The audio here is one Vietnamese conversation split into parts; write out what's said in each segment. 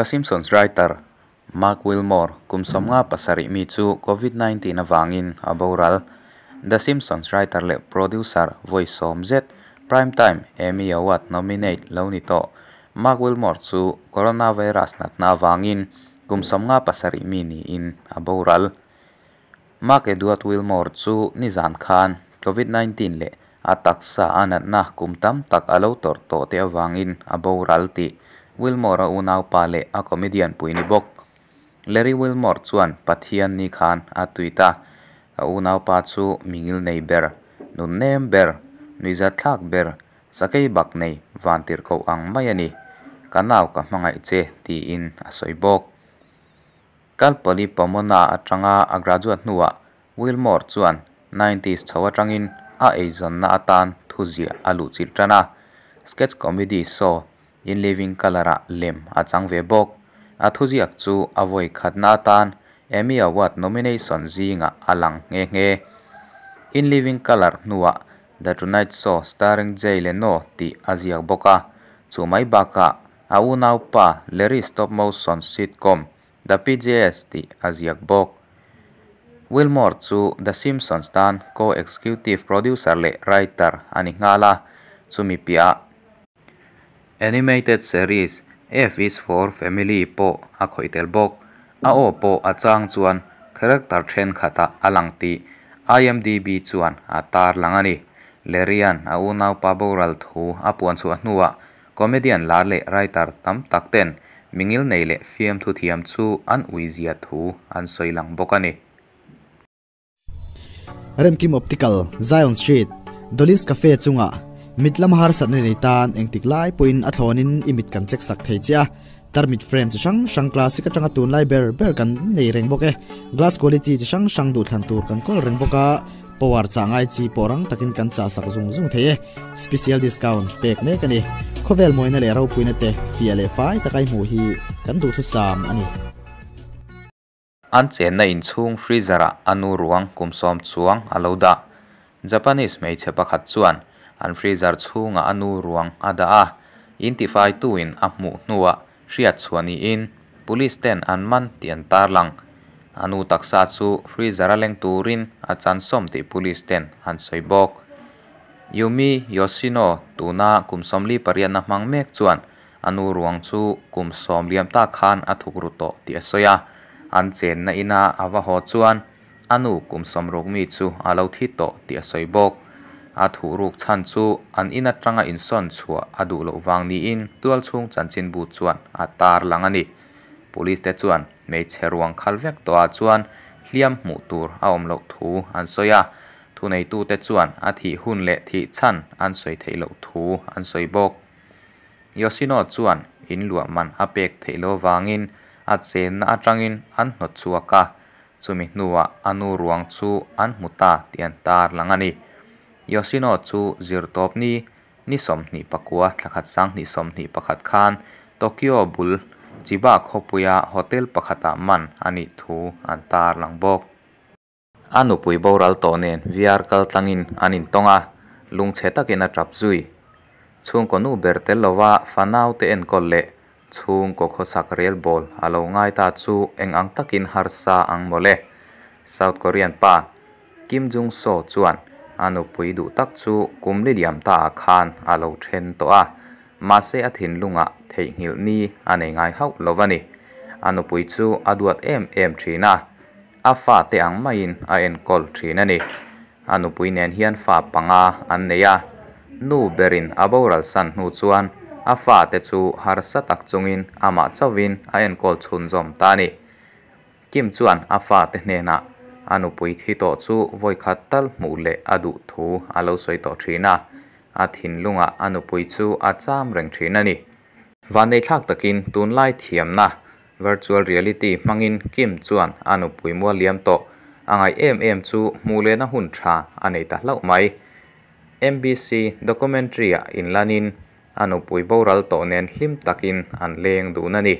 The Simpsons writer Mark Wilmore kumsom nga pasari mi chu COVID-19 na aboral The Simpsons writer le producer voice som Z primetime Emmy Award nominate lo nito Mark Wilmore chu coronavirus nat na vangin kumsom nga pasari mi ni in aboral Mark Edward Wilmore chu Nizan Khan COVID-19 le ataksa anat na kumtam tak alo tor to te avangin aboral ti Wilmore a nau pale a comedian puini bok Larry Wilmore chuan pathian ni khan a tuita a nau pa chu mingil nei ber nun nem ber nuiza thlak ber sakei bak nei vantir ko ang mai ani kanau ka mga che ti in a soy bok na pomona atanga graduate nuwa Wilmore chuan 90s chawa tangin a zon na atan thuzia alu chiltana sketch comedy so in living color a lem achang ve bawk a thuziak chu a khatna tan emmy award nomination zinga alang nge nge in living color nuwa the tonight show starring jay leno ti aziak boka chumai baka aunau pa leri stop motion sitcom the pjs ti aziak bok Wilmore chu The Simpsons tan co-executive producer le writer ani ngala Mi pia Animated Series F is for Family Po a k h o i t e l b o k a o po a c h a n g chuan character then khata alangti IMDb chuan a tar langani lerian a u n a u p a b o r a l t h u a puan chu a n u w a comedian la le writer tam takten mingil nei le film thu thiam chu an u i z i a t h u an soilang boka ni remkim optical zion street dolis cafe chunga mitlam har sat nei tan engtik lai puin athonin imit kan chek sak thei cha tarmit frame chi sang sang classic atanga tun lai ber ber kan nei reng boke glass quality chi sang sang du thlan tur kan kol reng boka power changai chi porang takin kan cha sak zung zung thei e. special discount pack me kani khovel moina le ro puina te fiale fai takai mu hi kan du thu sam ani an chen na in chung freezer anu ruang kumsom chuang aloda japanese mei che pakhat chuan อันฟรีซาร์ชูงาอนูรวงอดาอินติไฟตูอินอัมูนัวเรียชวนีอินปุลิสเตนอันมันเตียนตาลังอนูตักซาชูฟรีซาร์เลงตูรินอาจารย์สมติปุลิสเตนอันซอยบอกยูมิยอชิโนตูนาคุมสมลีปรียนมังเมกชวนอนูรวงชูคุมสมเลียมตาคานอทุกรุโตเตียสยาอันเจนนาอินาอวะหอชวนอนูคุมสมรุกมิชูอาลูทิโตเตียสอยบอกอาถูรูกชันจูอันอินัตรังอินซอนชัวอดูโลวังนีอินตัวชงจันจินบูชวนอาตาร์ลังอันนี้ปุลิสเตชวนไม่เชรวงคัลเวกตัวชวนเลี่ยมมูตูร์เอาอมโลกถูอันซอยาทูในตู้เตชวนอาทีหุ่นและทีชันอันสวยเทโลถูอันสวยบกยอซินอชวนอินหลวงมันอเปกเทโลวังอินอาเซนอาจังอินอันนดชัวกะจุมิหนัวอนุรวงชูอันมุตาเตียนตาร์ลังอันนี้ yosino chu zirtop ni ni som hnih pakua thakhat sang hnih som hnih pakhat khan tokyo bul chiba khopuya hotel pakhata man ani thu an tar anu pui boral to nen vr kal tangin anin tonga lung che takin a trap zui chung ko nu bertel lova fanau te en kol le chung ko kho sak rel bol alo ngai ta chu eng ang takin harsa ang mole south korean pa kim jung so chuan ano pui du tak chu kumli liam ta a khan a lo then to a ma se a thin lunga thei ngil ni ane ngai hau lovani ano pui chu aduat em em thina a fa te ang mai in a en kol thina ni ano pui nen hian fa panga an neya nu berin aboral san nu chuan a fa te chu har sa tak chungin ama chawin a en kol chhun zom ta ni kim chuan a fa te hne na anupui thi to chu voi khatal mu le adu thu alo soi to thina a thin lunga anupui chu acham reng thina ni vanei thak takin tun lai thiamna virtual reality mangin kim chuan anupui mua liam to angai em em chu mu le na hun tha anei ta lau mai MBC documentary a in lanin anupui boral to nen hlim takin an leng du na ni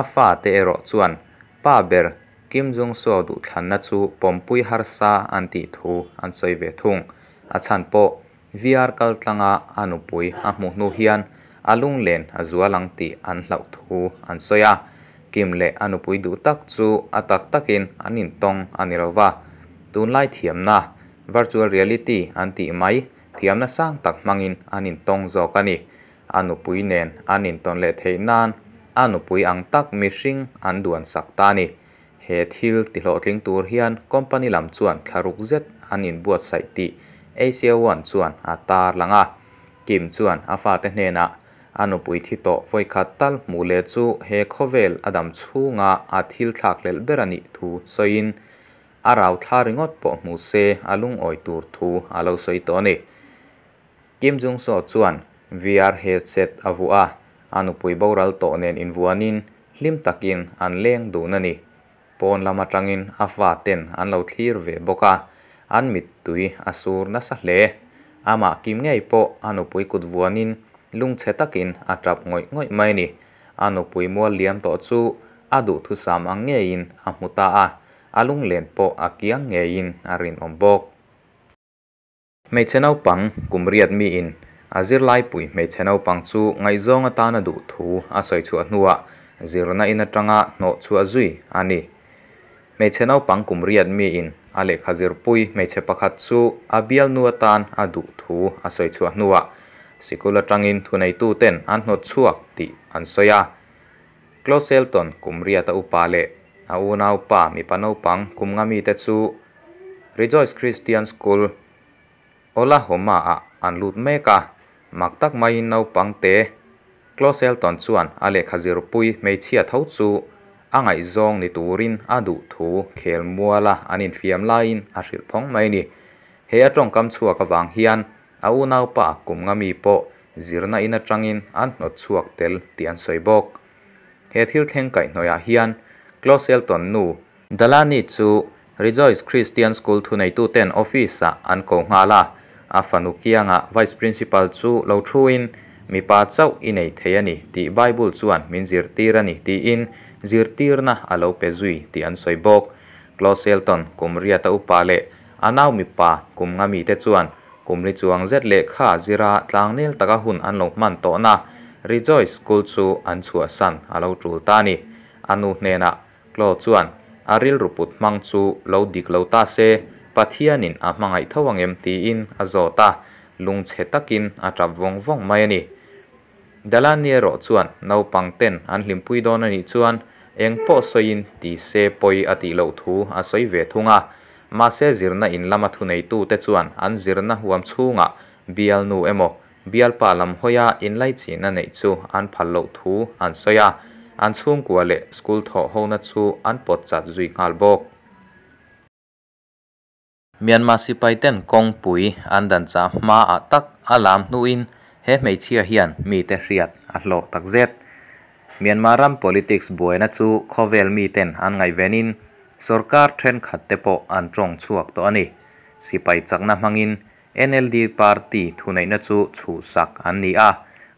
afa te ero chuan pa ber Kim Jong Sol du thlan na chu pompui har sa an ti thu an soi ve thung a chan po VR kal tlanga anupui a mu nu hian alung len azua lang ti an hlau thu an soya kim le anupui du tak chu atak takin anin tong anirova tun lai thiam na virtual reality an ti mai thiam na sang tak mangin anin tong zo kani anupui nen anin ton le thei nan anupui ang tak mi hring an duan sak ta ni he thil ti hlo tling tur hian company lam chuan tharuk zet an in buat sai ti asia one chuan a tar langa kim chuan a fa te hnena anu pui thi to voi khat tal mu le chu he khovel adam chhunga a thil thak lel berani thu soin arau thla ringot po mu se alung oi tur thu alo soi to ni kim jung so chuan vr headset avua anu pui boral to nen in vuanin hlim takin an leng du na ni pawn lama tangin awa ten an lo thlir ve boka an mit tui asur na sa hle ama kim ngei po anu pui kut vuanin lung che takin atap ngoi ngoi mai ni anu pui mo liam to chu adu thu sam ang ngein a muta a alung len po akiang ngein arin ombok mei chenau pang kumriat mi in azir lai pui mei chenau pang chu ngai zonga ta na du thu a soi chu a nuwa zirna in atanga no chu azui ani hmeichhe naupang kum riat mi in a lekhaziarpui hmeichhe pakhat chu a bial nu atan a duh thu a sawi chu a hnuah sikul atangin thunei tu ten an hnawt chuak tih an soya closelton kum riat a upa le a una upa mi panoupang kum ngami te chu rejoice christian school ola homa a an lut meka mak tak mai naupang te closelton chuan a lekhaziarpui hmeichhia tho chu angai zong ni turin adu thu khel muala anin fiam lain a hril phong mai ni he atong kam chuak vang hian au nau pa kum nga mi zir na in atangin an no chuak tel ti an soi bok he thil theng kai noya hian close elton nu dala dalani chu Rejoice Christian School thu nei tu ten office a an ko nga la a vice principal chu lau thuin mi pa chau inei thei ani ti bible chuan min zir tir ani ti in zirtirna alo pezui ti an soibok Closelton kum ria ta upa le anaw mi pa kum nga mi te chuan kum ri chuang zet le kha zira tlang n i l taka hun an lo man to na Rejoice k u l chu an chua san alo tul ta ni anu n e na klo chuan aril ruput mang chu lo dik lo ta se pathianin a m a n g a i thawang em ti in azota lung che takin a tap vong vong mai ani dalan ni ro chuan naupang ten an hlimpui don ani chuan eng po soin ti se poi ati lo thu a soi ve thunga ma se zirna in lama thu nei tu te chuan an zirna huam chhunga bial nu emo bial pa lam hoya in lai chi na nei chu an phal lo thu an soya an chung kwa le school tho ho na chu an pot chat zui ngal bok Myanmar sipai ten kong pui an dan cha ma a tak alam nu in he mei chia hian mi te hriat a hlo tak zet มียนมาร์ม p o ิ i ิ i ส์บวยนัชูคอเวลมีเต็นอันไงเวนินสุรการเทรนขัดเตโปอันตรงชวกตัวนี้สิไปจากนั้ำมังอินน NLD party ทุนอนนัชูชูสักอันนี้อ่ะ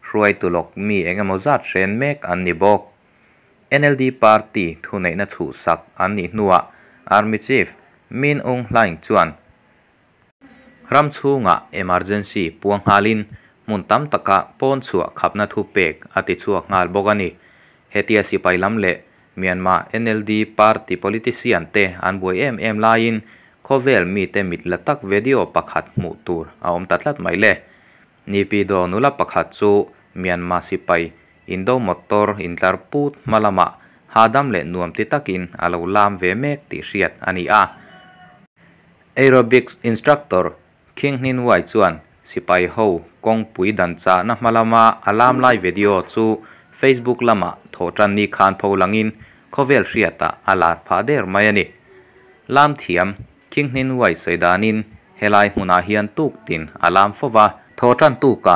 รวยตุลกมีเองมอซาเทรนเมกอันนี้บอก NLD party ทุนอนนัชูสักอันนี้นัวอาร์มิชีฟมินองหลังชวนรัมชูงะอมเอ m e r g e n c y ปวงฮาลินมุนตั้มตะกะป้อนชัวขับนัทุเปกอติชัวงาลบกันนี้ hetia sipai lam le Myanmar NLD party politician te an boi em em lain khovel mi te mit la tak video pakhat mu tur a om tatlat mai le ni pi do nula pakhat chu Myanmar sipai indo motor intlar put malama hadam le nuam ti takin alo lam ve mek ti hriat ani a aerobics instructor king nin wai chuan sipai ho kong pui dan cha na malama alam lai video chu Facebook lama tho tran ni khan pho langin khovel riata alat pha der mai ani lam thiam king nin wai soidanin helai huna hian tuk tin alam fowa tho tran tu ka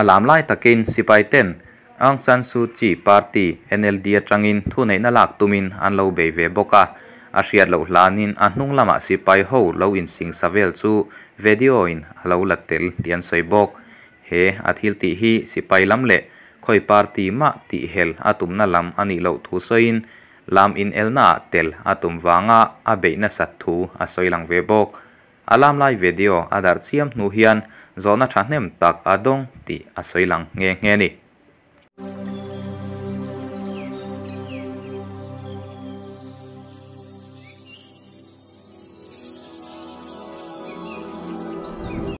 alam lai takin sipai ten ang san su chi party nld atangin thunei na lak tumin an lo be ve boka a hriat lo hlanin a hnung lama sipai ho lo in sing savel chu video in alo latel tian soibok he athil ti hi sipai lam le khoi party ma ti hel atum na lam ani lo thu soin lam in el na tel atum wanga a be na sat thu a soi lang ve bok alam lai video adar chiam nu hian zona thahnem tak adong ti a soi lang nghe nge ni